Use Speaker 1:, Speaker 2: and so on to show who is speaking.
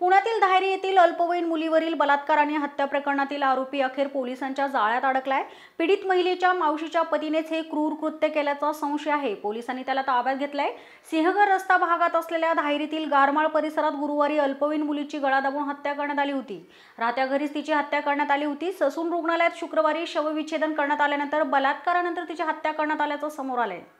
Speaker 1: पुण्यातील धायरी येथील अल्पवयीन मुलीवरील बलात्कार आणि हत्या प्रकरणातील आरोपी अखेर पोलिसांच्या जाळ्यात अडकलाय पीडित महिलेच्या मावशीच्या पतीनेच हे क्रूर कृत्य केल्याचा संशय आहे पोलिसांनी त्याला ताब्यात घेतलाय सिंहगड रस्ता भागात असलेल्या धायरीतील गारमाळ परिसरात गुरुवारी अल्पवयीन मुलीची गळा दाबून हत्या करण्यात आली होती राहत्या घरीच तिची हत्या करण्यात आली होती ससून रुग्णालयात शुक्रवारी शवविच्छेदन करण्यात आल्यानंतर बलात्कारानंतर तिची हत्या करण्यात आल्याचं समोर आलंय